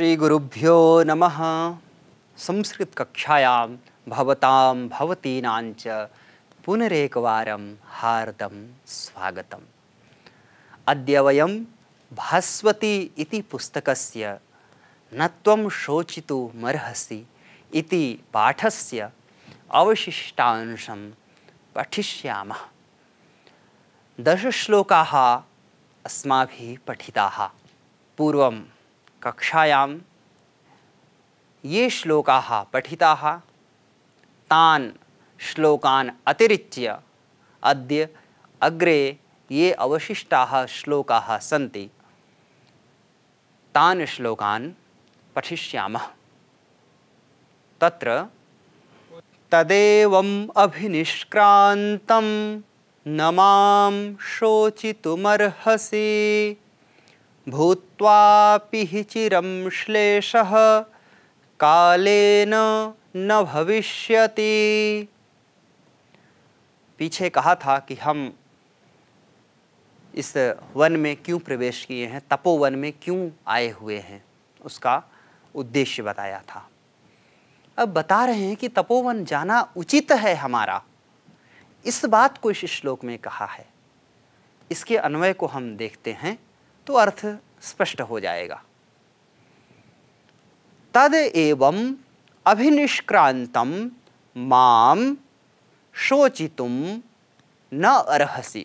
श्रीगुरुभ्यो नमः संस्कृतकक्षायां भवतां भवतीनाञ्च पुनरेकवारं हार्दं स्वागतम् अद्य वयं भास्वती इति पुस्तकस्य न त्वं शोचितुमर्हसि इति पाठस्य अवशिष्टांशं पठिष्यामः दशश्लोकाः अस्माभिः पठिताः कक्षायां ये श्लोका पठिता तान श्लोकान अतिरिच्य अद्य अग्रे ये अवशिष्टा श्लोका सी तान श्लोकान पठिष्याम तत्र तदेवम् अभिनिष्क्रान्तं न मां शोचितुमर्हसि भूत्वापि हि चिरं श्लेषः कालेन न भविष्यति पीछे कहा था कि हम इस वन में क्यों प्रवेश किए हैं तपोवन में क्यों आए हुए हैं उसका उद्देश्य बताया था अब बता रहे हैं कि तपोवन जाना उचित है हमारा इस बात को इस श्लोक में कहा है इसके अन्वय को हम देखते हैं तो अर्थ स्पष्ट हो जाएगा तद एवं अभिनिष्क्रांतम माम शोचितुम न अर्हसी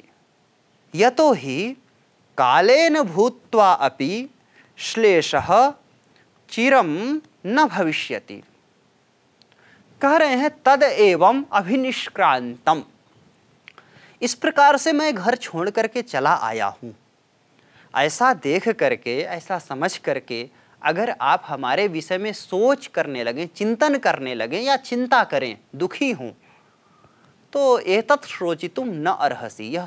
यतो ही कालेन भूत्वा अपि श्लेषः चिरम न भविष्यति कह रहे हैं तद एवं अभिनिष्क्रांतम इस प्रकार से मैं घर छोड़ करके चला आया हूँ ऐसा देख करके ऐसा समझ करके अगर आप हमारे विषय में सोच करने लगें चिंतन करने लगें या चिंता करें दुखी हों तो एतत् तुम न अरहसी यह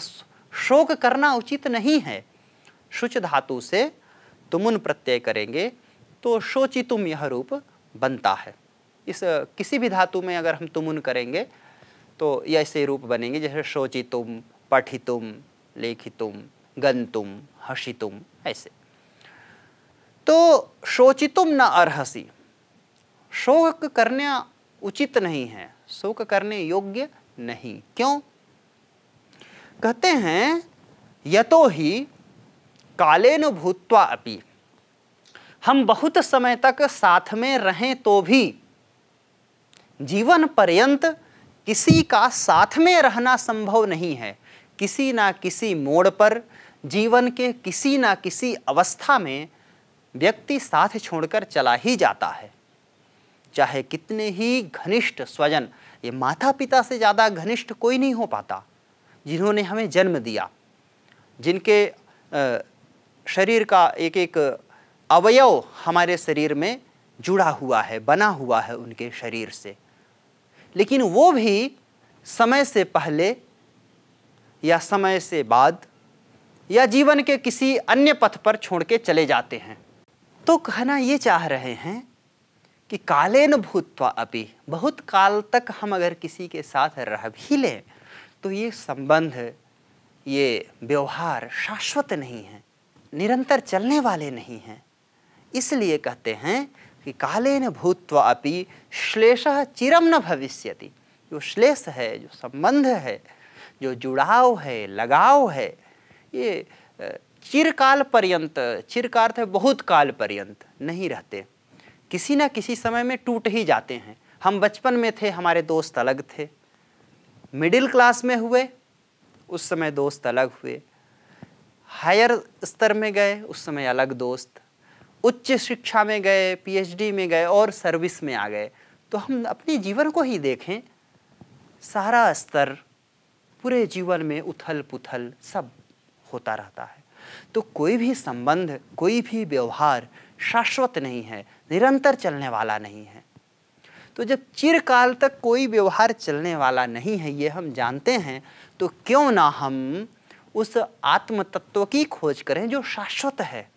शोक करना उचित नहीं है शुच धातु से तुमुन प्रत्यय करेंगे तो शोचितुम यह रूप बनता है इस किसी भी धातु में अगर हम तुमुन करेंगे तो ऐसे रूप बनेंगे जैसे शोचितुम पठितुम लेखितुम गंतुम हसितुम ऐसे तो शोचितुम न अर्सी शोक करना उचित नहीं है शोक करने योग्य नहीं क्यों कहते हैं यतो ही कालेन भूतवा अपि हम बहुत समय तक साथ में रहें तो भी जीवन पर्यंत किसी का साथ में रहना संभव नहीं है किसी ना किसी मोड़ पर जीवन के किसी ना किसी अवस्था में व्यक्ति साथ छोड़कर चला ही जाता है चाहे कितने ही घनिष्ठ स्वजन ये माता पिता से ज़्यादा घनिष्ठ कोई नहीं हो पाता जिन्होंने हमें जन्म दिया जिनके शरीर का एक एक अवयव हमारे शरीर में जुड़ा हुआ है बना हुआ है उनके शरीर से लेकिन वो भी समय से पहले या समय से बाद या जीवन के किसी अन्य पथ पर छोड़ के चले जाते हैं तो कहना ये चाह रहे हैं कि कालेन भूतवा अपि बहुत काल तक हम अगर किसी के साथ रह भी लें तो ये संबंध ये व्यवहार शाश्वत नहीं है निरंतर चलने वाले नहीं हैं इसलिए कहते हैं कि कालेन भूतवा अपि श्लेष चिरम न भविष्यति जो श्लेष है जो संबंध है जो जुड़ाव है लगाव है ये चिरकाल पर्यंत चिरकार है बहुत काल पर्यंत नहीं रहते किसी ना किसी समय में टूट ही जाते हैं हम बचपन में थे हमारे दोस्त अलग थे मिडिल क्लास में हुए उस समय दोस्त अलग हुए हायर स्तर में गए उस समय अलग दोस्त उच्च शिक्षा में गए पीएचडी में गए और सर्विस में आ गए तो हम अपने जीवन को ही देखें सारा स्तर पूरे जीवन में उथल पुथल सब होता रहता है तो कोई भी संबंध कोई भी व्यवहार शाश्वत नहीं है निरंतर चलने वाला नहीं है तो जब चिरकाल तक कोई व्यवहार चलने वाला नहीं है ये हम जानते हैं तो क्यों ना हम उस आत्म तत्व की खोज करें जो शाश्वत है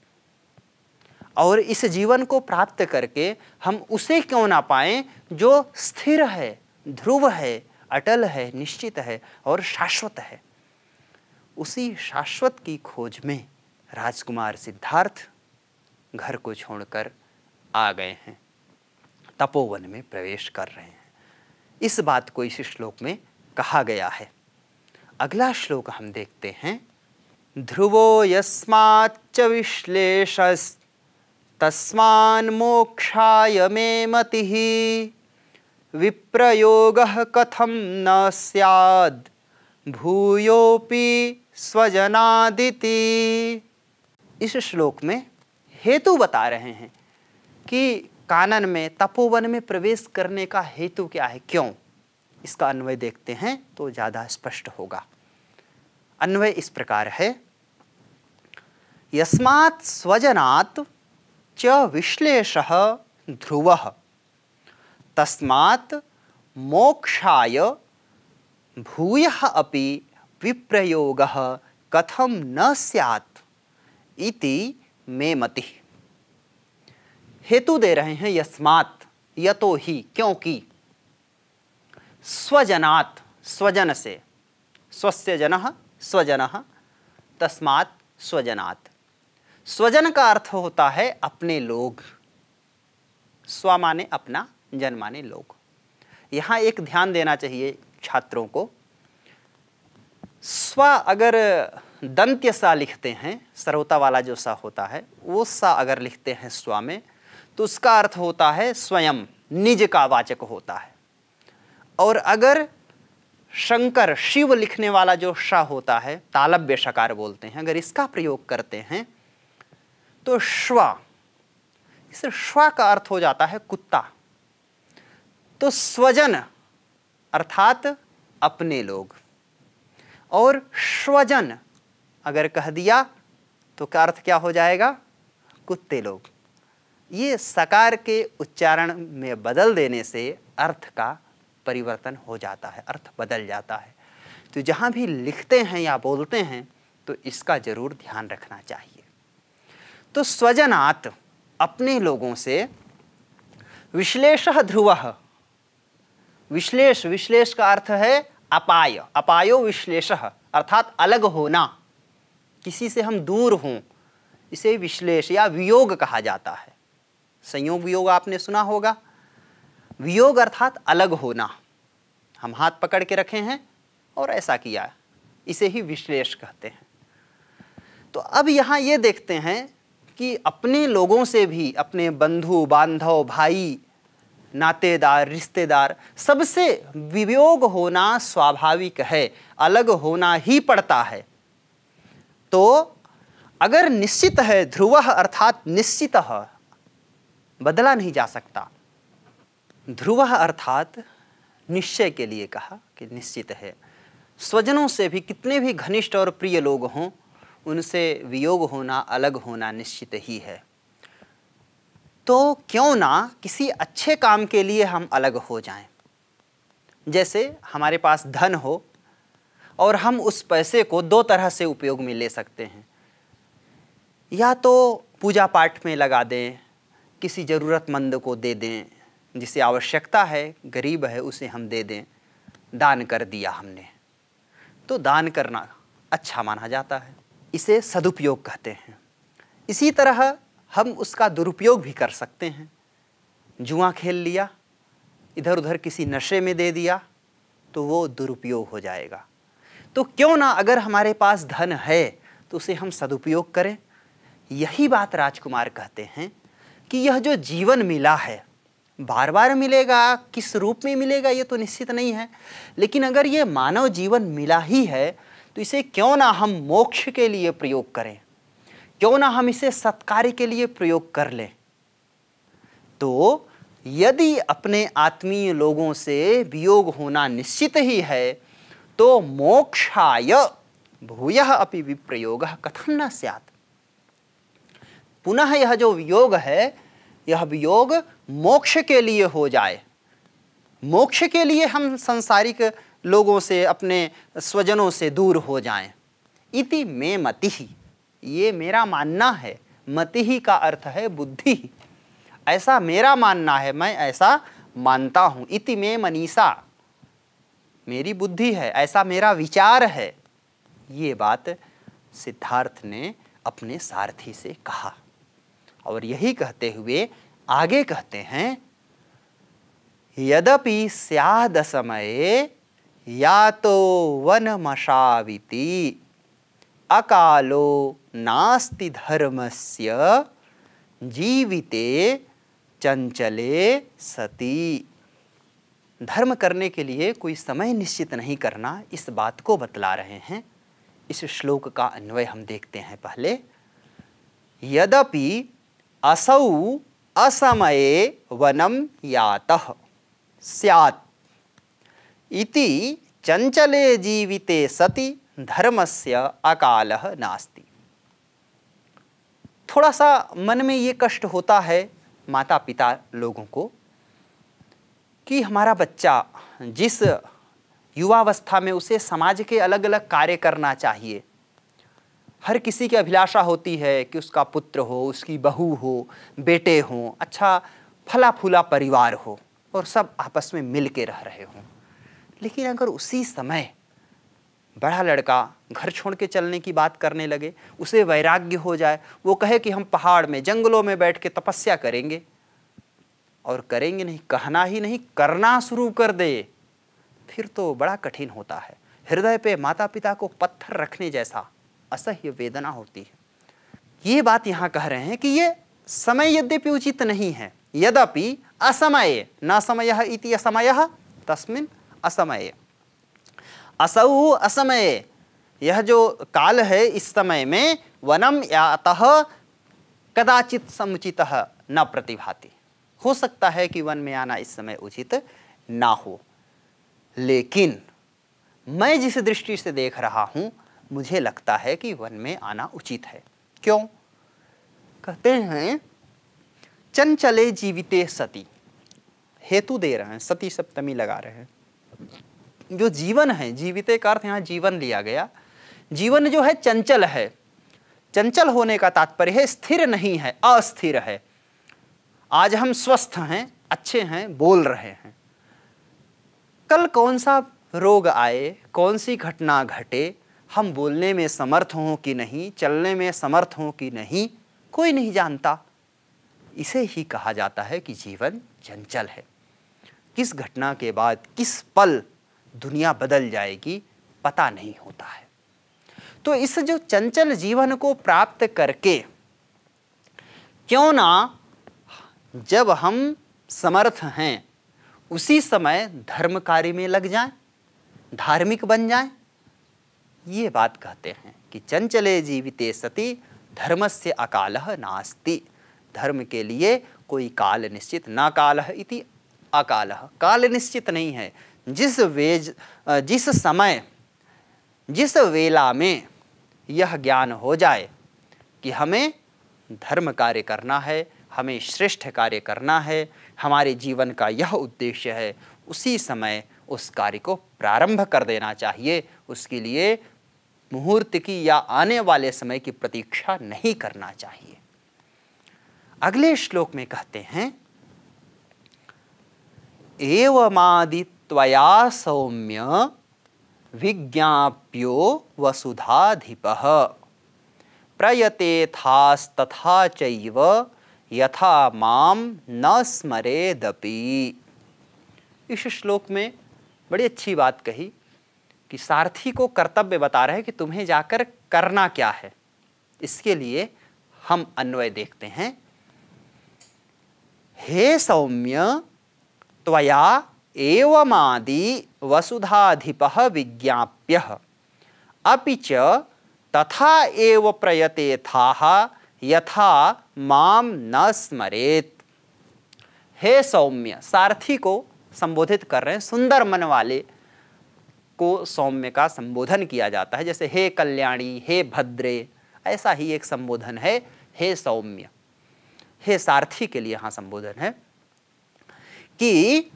और इस जीवन को प्राप्त करके हम उसे क्यों ना पाएं जो स्थिर है ध्रुव है अटल है निश्चित है और शाश्वत है उसी शाश्वत की खोज में राजकुमार सिद्धार्थ घर को छोड़कर आ गए हैं तपोवन में प्रवेश कर रहे हैं इस बात को इस श्लोक में कहा गया है अगला श्लोक हम देखते हैं ध्रुवो यस्माच्च विश्लेष तस्मान मोक्षाय मे मति विप्रयोग कथम न सैद भूयोपि स्वजनादिति इस श्लोक में हेतु बता रहे हैं कि कानन में तपोवन में प्रवेश करने का हेतु क्या है क्यों इसका अन्वय देखते हैं तो ज़्यादा स्पष्ट होगा अन्वय इस प्रकार है यस्मात् स्वजनात् च विश्लेष ध्रुव तस्मात् मोक्षाय भूय अपि विप्रयोग कथम न सैत् इति मे मति हेतु दे रहे हैं यस्मात् यतो ही क्योंकि स्वजनात् स्वजन से स्वस्य जन स्वजन तस्मात् स्वजनात् स्वजन का अर्थ होता है अपने लोग स्व माने अपना जन माने लोग यहाँ एक ध्यान देना चाहिए छात्रों को स्व अगर दंत्य सा लिखते हैं सरोता वाला जो सा होता है वो सा अगर लिखते हैं स्व में तो उसका अर्थ होता है स्वयं निज का वाचक होता है और अगर शंकर शिव लिखने वाला जो शाह होता है तालब्य शकार बोलते हैं अगर इसका प्रयोग करते हैं तो श्वा इस श्वा का अर्थ हो जाता है कुत्ता तो स्वजन अर्थात अपने लोग और स्वजन अगर कह दिया तो का अर्थ क्या हो जाएगा कुत्ते लोग ये सकार के उच्चारण में बदल देने से अर्थ का परिवर्तन हो जाता है अर्थ बदल जाता है तो जहाँ भी लिखते हैं या बोलते हैं तो इसका ज़रूर ध्यान रखना चाहिए तो स्वजनात अपने लोगों से विश्लेष ध्रुव विश्लेष विश्लेष का अर्थ है अपाय अपायो विश्लेष अर्थात अलग होना किसी से हम दूर हों इसे विश्लेष या वियोग कहा जाता है संयोग वियोग आपने सुना होगा वियोग अर्थात अलग होना हम हाथ पकड़ के रखे हैं और ऐसा किया इसे ही विश्लेष कहते हैं तो अब यहाँ ये देखते हैं कि अपने लोगों से भी अपने बंधु बांधव भाई नातेदार रिश्तेदार सबसे वियोग होना स्वाभाविक है अलग होना ही पड़ता है तो अगर निश्चित है ध्रुव अर्थात निश्चित बदला नहीं जा सकता ध्रुव अर्थात निश्चय के लिए कहा कि निश्चित है स्वजनों से भी कितने भी घनिष्ठ और प्रिय लोग हों उनसे वियोग होना अलग होना निश्चित ही है तो क्यों ना किसी अच्छे काम के लिए हम अलग हो जाएं जैसे हमारे पास धन हो और हम उस पैसे को दो तरह से उपयोग में ले सकते हैं या तो पूजा पाठ में लगा दें किसी ज़रूरतमंद को दे दें जिसे आवश्यकता है गरीब है उसे हम दे दें दान कर दिया हमने तो दान करना अच्छा माना जाता है इसे सदुपयोग कहते हैं इसी तरह हम उसका दुरुपयोग भी कर सकते हैं जुआ खेल लिया इधर उधर किसी नशे में दे दिया तो वो दुरुपयोग हो जाएगा तो क्यों ना अगर हमारे पास धन है तो उसे हम सदुपयोग करें यही बात राजकुमार कहते हैं कि यह जो जीवन मिला है बार बार मिलेगा किस रूप में मिलेगा ये तो निश्चित नहीं है लेकिन अगर ये मानव जीवन मिला ही है तो इसे क्यों ना हम मोक्ष के लिए प्रयोग करें क्यों ना हम इसे सत्कार्य के लिए प्रयोग कर लें तो यदि अपने आत्मीय लोगों से वियोग होना निश्चित ही है तो मोक्षाय भूय अपि विप्रयोग कथम न सत पुनः यह जो वियोग है यह वियोग मोक्ष के लिए हो जाए मोक्ष के लिए हम संसारिक लोगों से अपने स्वजनों से दूर हो जाएं इति मे मति ये मेरा मानना है मति ही का अर्थ है बुद्धि ऐसा मेरा मानना है मैं ऐसा मानता हूँ इति में मनीषा मेरी बुद्धि है ऐसा मेरा विचार है ये बात सिद्धार्थ ने अपने सारथी से कहा और यही कहते हुए आगे कहते हैं यद्यपि स्याद समय या तो वन मशाविति अकालो नास्ति धर्मस्य जीविते चंचले सती धर्म करने के लिए कोई समय निश्चित नहीं करना इस बात को बतला रहे हैं इस श्लोक का अन्वय हम देखते हैं पहले यद्यपि असौ असमय वनम यात इति चंचले जीविते सति धर्मस्य अकाल नास्ति थोड़ा सा मन में ये कष्ट होता है माता पिता लोगों को कि हमारा बच्चा जिस युवावस्था में उसे समाज के अलग अलग कार्य करना चाहिए हर किसी की अभिलाषा होती है कि उसका पुत्र हो उसकी बहू हो बेटे हों अच्छा फला फूला परिवार हो और सब आपस में मिल के रह रहे हों लेकिन अगर उसी समय बड़ा लड़का घर छोड़ के चलने की बात करने लगे उसे वैराग्य हो जाए वो कहे कि हम पहाड़ में जंगलों में बैठ के तपस्या करेंगे और करेंगे नहीं कहना ही नहीं करना शुरू कर दे फिर तो बड़ा कठिन होता है हृदय पे माता पिता को पत्थर रखने जैसा असह्य वेदना होती है ये बात यहाँ कह रहे हैं कि ये समय यद्यपि उचित नहीं है यद्यपि असमय न समय इति असमय तस्मिन असमय असौ असमय यह जो काल है इस समय में वनम अतः कदाचित समुचित न प्रतिभाति हो सकता है कि वन में आना इस समय उचित ना हो लेकिन मैं जिस दृष्टि से देख रहा हूँ मुझे लगता है कि वन में आना उचित है क्यों कहते हैं चंचले जीविते सती हेतु दे रहे हैं सती सप्तमी लगा रहे हैं जो जीवन है जीविते का अर्थ यहाँ जीवन लिया गया जीवन जो है चंचल है चंचल होने का तात्पर्य है स्थिर नहीं है अस्थिर है आज हम स्वस्थ हैं अच्छे हैं बोल रहे हैं कल कौन सा रोग आए कौन सी घटना घटे हम बोलने में समर्थ हों कि नहीं चलने में समर्थ हों कि नहीं कोई नहीं जानता इसे ही कहा जाता है कि जीवन चंचल है किस घटना के बाद किस पल दुनिया बदल जाएगी पता नहीं होता है तो इस जो चंचल जीवन को प्राप्त करके क्यों ना जब हम समर्थ हैं उसी समय धर्म कार्य में लग जाएं, धार्मिक बन जाएं, ये बात कहते हैं कि चंचले जीविते सती धर्म से अकाल नास्ति धर्म के लिए कोई काल निश्चित ना काल इति अकाल काल निश्चित नहीं है जिस वेज जिस समय जिस वेला में यह ज्ञान हो जाए कि हमें धर्म कार्य करना है हमें श्रेष्ठ कार्य करना है हमारे जीवन का यह उद्देश्य है उसी समय उस कार्य को प्रारंभ कर देना चाहिए उसके लिए मुहूर्त की या आने वाले समय की प्रतीक्षा नहीं करना चाहिए अगले श्लोक में कहते हैं एवमादित्य त्वया सौम्य विज्ञाप्यो वसुधाधिप थास्तथा चैव यथा माम न स्मरेदपि इस श्लोक में बड़ी अच्छी बात कही कि सारथी को कर्तव्य बता रहे हैं कि तुम्हें जाकर करना क्या है इसके लिए हम अन्वय देखते हैं हे सौम्य त्वया एवमादि वसुधाधिप विज्ञाप्य अभी तथा एव था यथा माम न स्मरेत हे सौम्य सारथी को संबोधित कर रहे हैं सुंदर मन वाले को सौम्य का संबोधन किया जाता है जैसे हे कल्याणी हे भद्रे ऐसा ही एक संबोधन है हे सौम्य हे सारथी के लिए यहाँ संबोधन है कि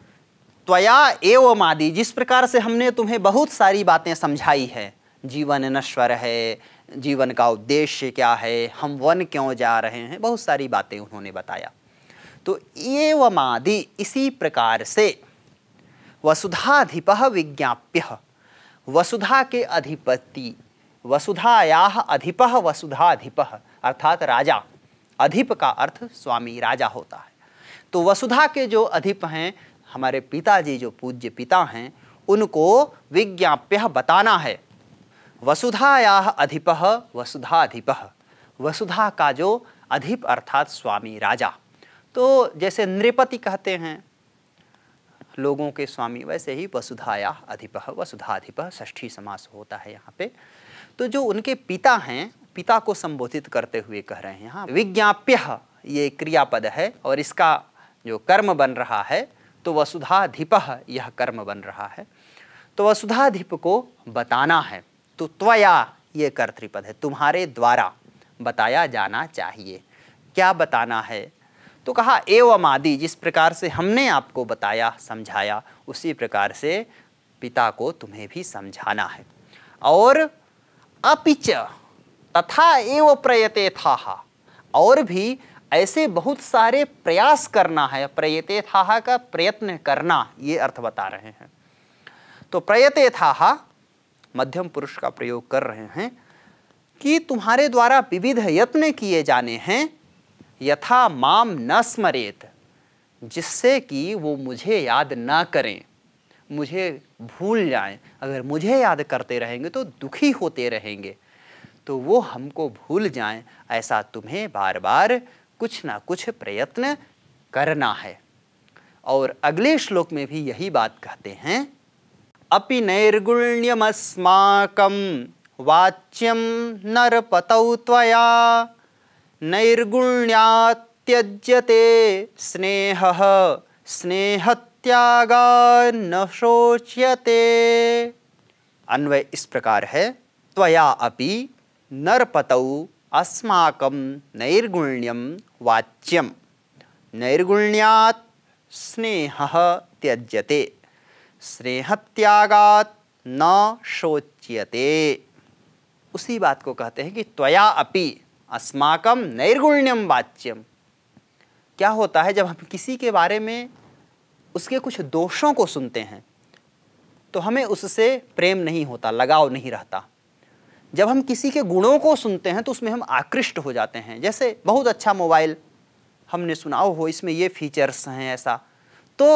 त्वया एवं आदि जिस प्रकार से हमने तुम्हें बहुत सारी बातें समझाई है जीवन नश्वर है जीवन का उद्देश्य क्या है हम वन क्यों जा रहे हैं बहुत सारी बातें उन्होंने बताया तो एवं आदि इसी प्रकार से वसुधाधिप विज्ञाप्य वसुधा के अधिपति वसुधाया अधिप वसुधाधिप अर्थात राजा अधिप का अर्थ स्वामी राजा होता है तो वसुधा के जो अधिप हैं हमारे पिताजी जो पूज्य पिता हैं उनको विज्ञाप्य बताना है वसुधाया अधिप वसुधाधिप वसुधा का जो अधिप अर्थात स्वामी राजा तो जैसे नृपति कहते हैं लोगों के स्वामी वैसे ही वसुधाया अधिप वसुधाधिप ष्ठी समास होता है यहाँ पे तो जो उनके पिता हैं पिता को संबोधित करते हुए कह रहे हैं यहाँ विज्ञाप्य ये क्रियापद है और इसका जो कर्म बन रहा है तो वसुधाधिप यह कर्म बन रहा है तो वसुधाधिप को बताना है तो त्वया ये कर्तृपद है तुम्हारे द्वारा बताया जाना चाहिए क्या बताना है तो कहा एवं आदि जिस प्रकार से हमने आपको बताया समझाया उसी प्रकार से पिता को तुम्हें भी समझाना है और अपिच तथा एव प्रयते था और भी ऐसे बहुत सारे प्रयास करना है प्रयते था का प्रयत्न करना ये अर्थ बता रहे हैं तो प्रयते था मध्यम पुरुष का प्रयोग कर रहे हैं कि तुम्हारे द्वारा विविध यत्न किए जाने हैं यथा माम न स्मरेत जिससे कि वो मुझे याद ना करें मुझे भूल जाएं अगर मुझे याद करते रहेंगे तो दुखी होते रहेंगे तो वो हमको भूल जाएं ऐसा तुम्हें बार बार कुछ ना कुछ प्रयत्न करना है और अगले श्लोक में भी यही बात कहते हैं अपि नैर्गुण्यमस्माकं वाच्यम नरपतौ त्वया स्नेह स्नेह त्यागा न शोच्यते अन्वय इस प्रकार है त्वया अपि नरपतौ अस्माक नैर्गुण्यम वाच्यम नैर्गुण्या स्नेह त्यज्यते स्नेहत्यागा न शोच्यते उसी बात को कहते हैं कि त्वया अपि अस्माकम नैर्गुण्यम वाच्यम क्या होता है जब हम किसी के बारे में उसके कुछ दोषों को सुनते हैं तो हमें उससे प्रेम नहीं होता लगाव नहीं रहता जब हम किसी के गुणों को सुनते हैं तो उसमें हम आकृष्ट हो जाते हैं जैसे बहुत अच्छा मोबाइल हमने सुना हो इसमें ये फीचर्स हैं ऐसा तो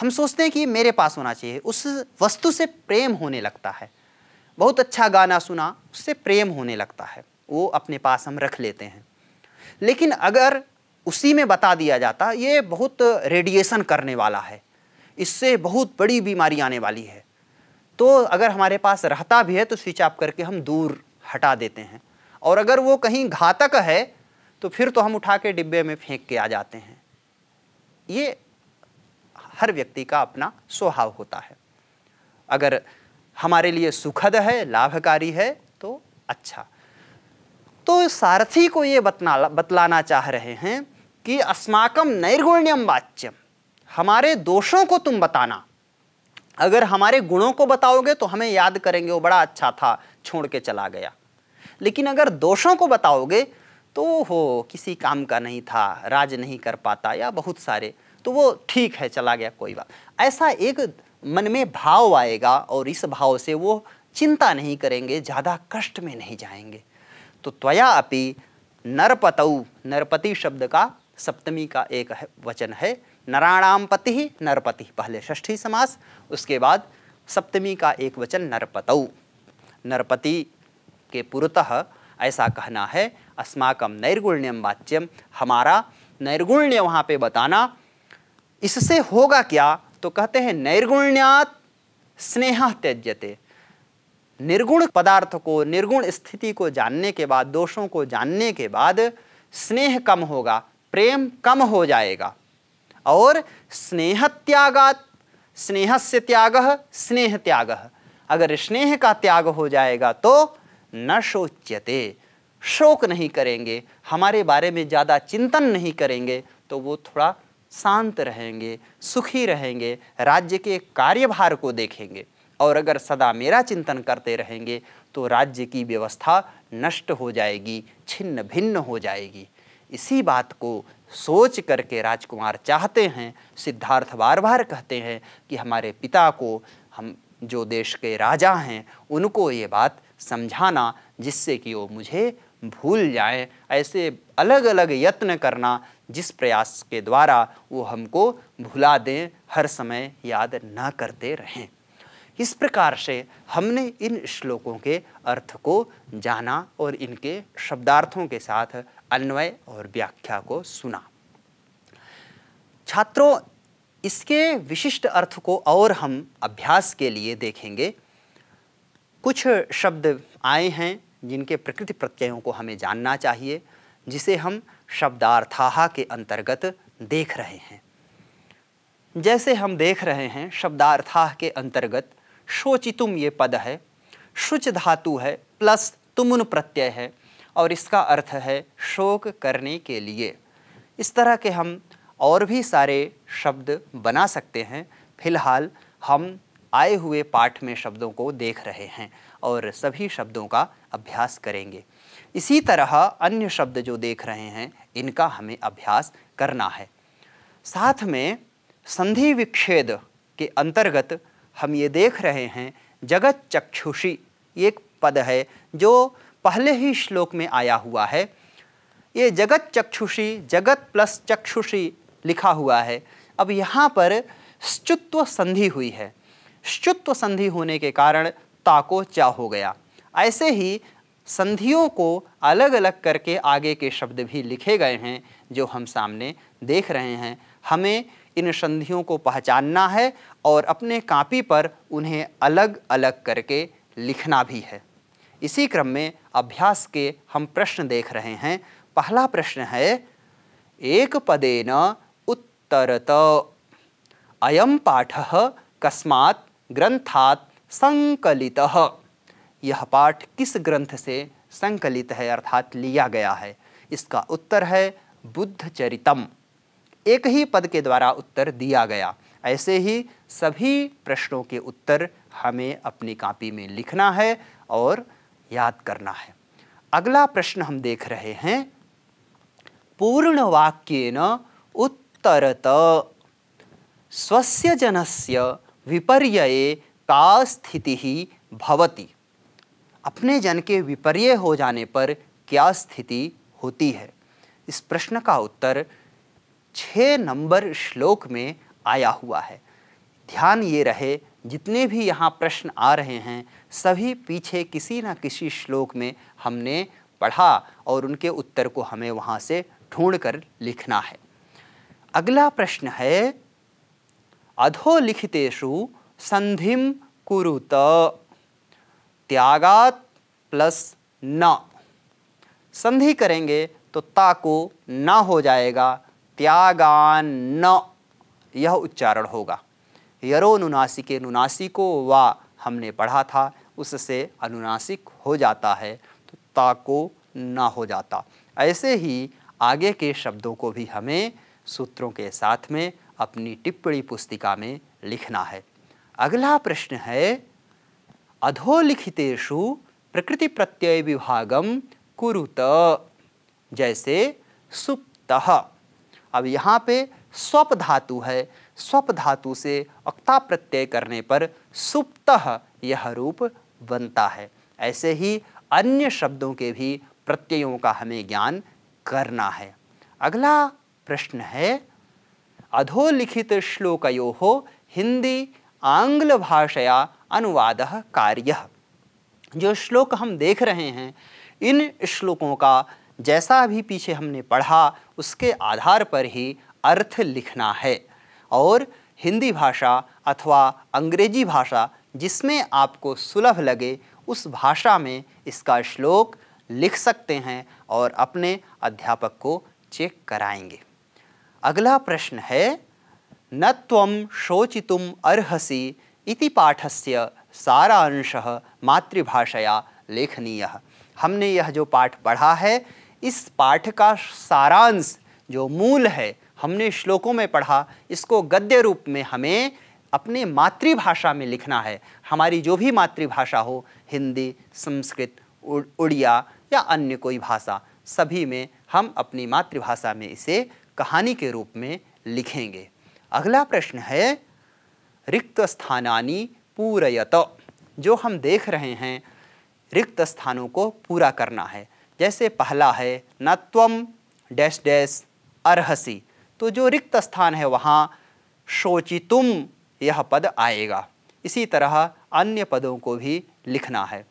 हम सोचते हैं कि मेरे पास होना चाहिए उस वस्तु से प्रेम होने लगता है बहुत अच्छा गाना सुना उससे प्रेम होने लगता है वो अपने पास हम रख लेते हैं लेकिन अगर उसी में बता दिया जाता ये बहुत रेडिएशन करने वाला है इससे बहुत बड़ी बीमारी आने वाली है तो अगर हमारे पास रहता भी है तो स्विच ऑफ करके हम दूर हटा देते हैं और अगर वो कहीं घातक है तो फिर तो हम उठा के डिब्बे में फेंक के आ जाते हैं ये हर व्यक्ति का अपना स्वभाव होता है अगर हमारे लिए सुखद है लाभकारी है तो अच्छा तो सारथी को ये बतना बतलाना चाह रहे हैं कि अस्माकम नैर्गुण्यम वाच्यम हमारे दोषों को तुम बताना अगर हमारे गुणों को बताओगे तो हमें याद करेंगे वो बड़ा अच्छा था छोड़ के चला गया लेकिन अगर दोषों को बताओगे तो हो किसी काम का नहीं था राज नहीं कर पाता या बहुत सारे तो वो ठीक है चला गया कोई बात ऐसा एक मन में भाव आएगा और इस भाव से वो चिंता नहीं करेंगे ज़्यादा कष्ट में नहीं जाएंगे तो त्वया अपि नरपतऊ नरपति शब्द का सप्तमी का एक है, वचन है नराणाम पति नरपति पहले षष्ठी समास उसके बाद सप्तमी का एक वचन नरपत नरपति के पुरतः ऐसा कहना है अस्माकम नैर्गुण्यम वाच्यम हमारा नैर्गुण्य वहाँ पे बताना इससे होगा क्या तो कहते हैं नैर्गुण्यात स्नेह त्यज्यते निर्गुण पदार्थ को निर्गुण स्थिति को जानने के बाद दोषों को जानने के बाद स्नेह कम होगा प्रेम कम हो जाएगा और स्नेह त्यागात स्नेह से त्याग स्नेह त्याग अगर स्नेह का त्याग हो जाएगा तो न शोच्यते शोक नहीं करेंगे हमारे बारे में ज़्यादा चिंतन नहीं करेंगे तो वो थोड़ा शांत रहेंगे सुखी रहेंगे राज्य के कार्यभार को देखेंगे और अगर सदा मेरा चिंतन करते रहेंगे तो राज्य की व्यवस्था नष्ट हो जाएगी छिन्न भिन्न हो जाएगी इसी बात को सोच करके राजकुमार चाहते हैं सिद्धार्थ बार बार कहते हैं कि हमारे पिता को हम जो देश के राजा हैं उनको ये बात समझाना जिससे कि वो मुझे भूल जाए ऐसे अलग अलग यत्न करना जिस प्रयास के द्वारा वो हमको भुला दें हर समय याद ना करते रहें इस प्रकार से हमने इन श्लोकों के अर्थ को जाना और इनके शब्दार्थों के साथ अन्वय और व्याख्या को सुना छात्रों इसके विशिष्ट अर्थ को और हम अभ्यास के लिए देखेंगे कुछ शब्द आए हैं जिनके प्रकृति प्रत्ययों को हमें जानना चाहिए जिसे हम शब्दार्थाह के अंतर्गत देख रहे हैं जैसे हम देख रहे हैं शब्दार्थाह के अंतर्गत शोचितुम ये पद है शुच धातु है प्लस तुमुन प्रत्यय है और इसका अर्थ है शोक करने के लिए इस तरह के हम और भी सारे शब्द बना सकते हैं फिलहाल हम आए हुए पाठ में शब्दों को देख रहे हैं और सभी शब्दों का अभ्यास करेंगे इसी तरह अन्य शब्द जो देख रहे हैं इनका हमें अभ्यास करना है साथ में संधि विच्छेद के अंतर्गत हम ये देख रहे हैं जगत चक्षुषी एक पद है जो पहले ही श्लोक में आया हुआ है ये जगत चक्षुषी जगत प्लस चक्षुषी लिखा हुआ है अब यहाँ पर स्चुत्व संधि हुई है स्चुत्व संधि होने के कारण ताको चा हो गया ऐसे ही संधियों को अलग अलग करके आगे के शब्द भी लिखे गए हैं जो हम सामने देख रहे हैं हमें इन संधियों को पहचानना है और अपने कापी पर उन्हें अलग अलग करके लिखना भी है इसी क्रम में अभ्यास के हम प्रश्न देख रहे हैं पहला प्रश्न है एक पदेन उत्तरत अयम पाठ कस्मा ग्रंथा संकलित यह पाठ किस ग्रंथ से संकलित है अर्थात लिया गया है इसका उत्तर है बुद्ध चरितम एक ही पद के द्वारा उत्तर दिया गया ऐसे ही सभी प्रश्नों के उत्तर हमें अपनी कापी में लिखना है और याद करना है अगला प्रश्न हम देख रहे हैं पूर्ण वाक्य न उत्तरत स्वस्य जनस्य विपर्य का स्थिति ही भवती अपने जन के विपर्य हो जाने पर क्या स्थिति होती है इस प्रश्न का उत्तर छ नंबर श्लोक में आया हुआ है ध्यान ये रहे जितने भी यहाँ प्रश्न आ रहे हैं सभी पीछे किसी न किसी श्लोक में हमने पढ़ा और उनके उत्तर को हमें वहाँ से ढूंढ कर लिखना है अगला प्रश्न है लिखितेशु संधिम कुरुत त्यागात प्लस न संधि करेंगे तो ता को न हो जाएगा त्यागान न यह उच्चारण होगा यरो अनुनासिक अनुनासिको वा हमने पढ़ा था उससे अनुनासिक हो जाता है तो ताको ना हो जाता ऐसे ही आगे के शब्दों को भी हमें सूत्रों के साथ में अपनी टिप्पणी पुस्तिका में लिखना है अगला प्रश्न है अधोलिखितेशु प्रकृति प्रत्यय विभागम कुरुत जैसे सुप्तः अब यहाँ पे स्वप धातु है स्वप धातु से अक्ता प्रत्यय करने पर सुप्तः यह रूप बनता है ऐसे ही अन्य शब्दों के भी प्रत्ययों का हमें ज्ञान करना है अगला प्रश्न है अधोलिखित हो हिंदी आंग्ल भाषया अनुवाद कार्य जो श्लोक हम देख रहे हैं इन श्लोकों का जैसा भी पीछे हमने पढ़ा उसके आधार पर ही अर्थ लिखना है और हिंदी भाषा अथवा अंग्रेजी भाषा जिसमें आपको सुलभ लगे उस भाषा में इसका श्लोक लिख सकते हैं और अपने अध्यापक को चेक कराएंगे अगला प्रश्न है न त्वं शोचितुम अर्हसी इति पाठस्य सारा अंश मातृभाषया लेखनीय हमने यह जो पाठ पढ़ा है इस पाठ का सारांश जो मूल है हमने श्लोकों में पढ़ा इसको गद्य रूप में हमें अपने मातृभाषा में लिखना है हमारी जो भी मातृभाषा हो हिंदी संस्कृत उड़िया या अन्य कोई भाषा सभी में हम अपनी मातृभाषा में इसे कहानी के रूप में लिखेंगे अगला प्रश्न है रिक्त स्थानानी पूरयत जो हम देख रहे हैं रिक्त स्थानों को पूरा करना है जैसे पहला है न त्वम डैश डैश अरहसी तो जो रिक्त स्थान है वहाँ शोचितुम यह पद आएगा इसी तरह अन्य पदों को भी लिखना है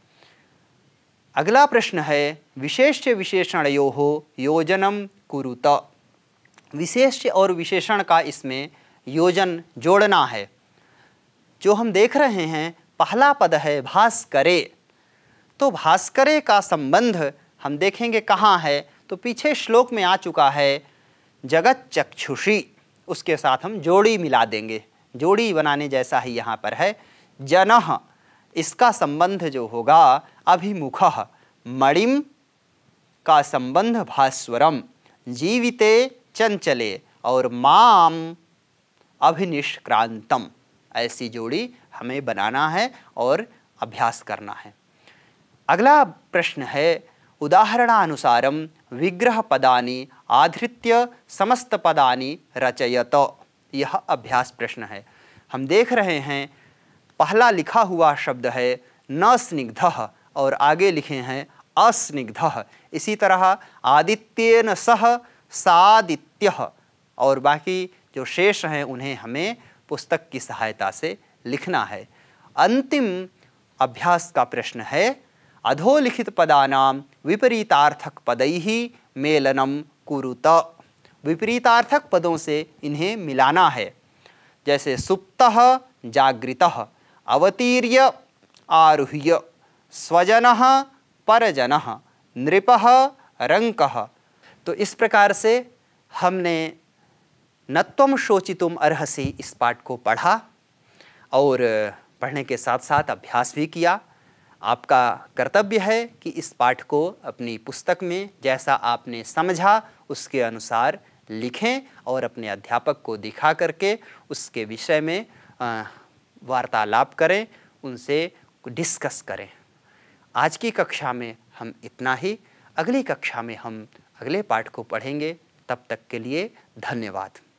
अगला प्रश्न है विशेष विशेषण यो हो योजनम कुरुत विशेष और विशेषण का इसमें योजन जोड़ना है जो हम देख रहे हैं पहला पद है भास्करे तो भास्करे का संबंध हम देखेंगे कहाँ है तो पीछे श्लोक में आ चुका है जगत चक्षुषी उसके साथ हम जोड़ी मिला देंगे जोड़ी बनाने जैसा ही यहाँ पर है जनह इसका संबंध जो होगा अभिमुख मणिम का संबंध भास्वरम जीविते चंचले और माम अभिनिष्क्रांतम ऐसी जोड़ी हमें बनाना है और अभ्यास करना है अगला प्रश्न है उदाहरणानुसारं विग्रहपदानि आधृत्य समस्त पदानि रचयत यह अभ्यास प्रश्न है हम देख रहे हैं पहला लिखा हुआ शब्द है न स्निग्ध और आगे लिखे हैं अस्निग्ध इसी तरह आदित्यन सह सादित्य और बाकी जो शेष हैं उन्हें हमें पुस्तक की सहायता से लिखना है अंतिम अभ्यास का प्रश्न है अधोलिखित पदा विपरीतार्थक पदई ही मेलनम कुरुत विपरीतार्थक पदों से इन्हें मिलाना है जैसे सुप्त जागृत अवतीर्य आरुह्य स्वजन परजन नृप रंक तो इस प्रकार से हमने नत्वम शोचितुम अर्हसी इस पाठ को पढ़ा और पढ़ने के साथ साथ अभ्यास भी किया आपका कर्तव्य है कि इस पाठ को अपनी पुस्तक में जैसा आपने समझा उसके अनुसार लिखें और अपने अध्यापक को दिखा करके उसके विषय में वार्तालाप करें उनसे डिस्कस करें आज की कक्षा में हम इतना ही अगली कक्षा में हम अगले पाठ को पढ़ेंगे तब तक के लिए धन्यवाद